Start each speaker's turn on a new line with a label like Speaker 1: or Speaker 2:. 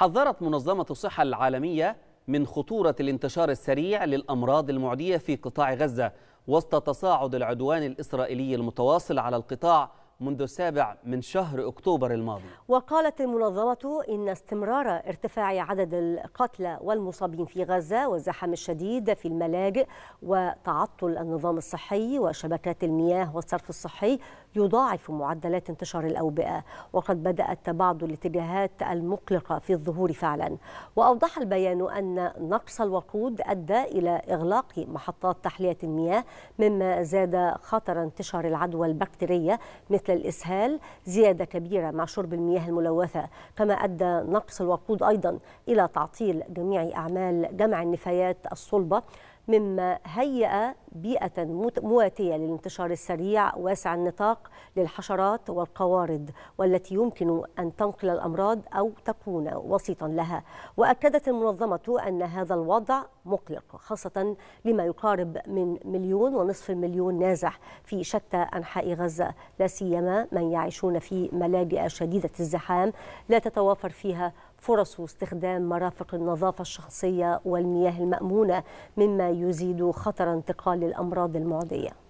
Speaker 1: حذرت منظمة الصحة العالمية من خطورة الانتشار السريع للأمراض المعدية في قطاع غزة وسط تصاعد العدوان الإسرائيلي المتواصل على القطاع منذ السابع من شهر أكتوبر الماضي
Speaker 2: وقالت المنظمة إن استمرار ارتفاع عدد القتلى والمصابين في غزة والزحام الشديد في الملاجئ وتعطل النظام الصحي وشبكات المياه والصرف الصحي يضاعف معدلات انتشار الأوبئة وقد بدأت بعض الاتجاهات المقلقة في الظهور فعلا وأوضح البيان أن نقص الوقود أدى إلى إغلاق محطات تحلية المياه مما زاد خطر انتشار العدوى البكتيرية مثل للإسهال زيادة كبيرة مع شرب المياه الملوثة كما أدى نقص الوقود أيضا إلى تعطيل جميع أعمال جمع النفايات الصلبة مما هيأ بيئة مواتية للانتشار السريع واسع النطاق للحشرات والقوارض والتي يمكن أن تنقل الأمراض أو تكون وسيطا لها وأكدت المنظمة أن هذا الوضع مقلق خاصة لما يقارب من مليون ونصف مليون نازح في شتى أنحاء غزة لا سيما من يعيشون في ملاجئ شديدة الزحام لا تتوافر فيها فرص استخدام مرافق النظافة الشخصية والمياه المأمونة مما يزيد خطر انتقال الأمراض المعدية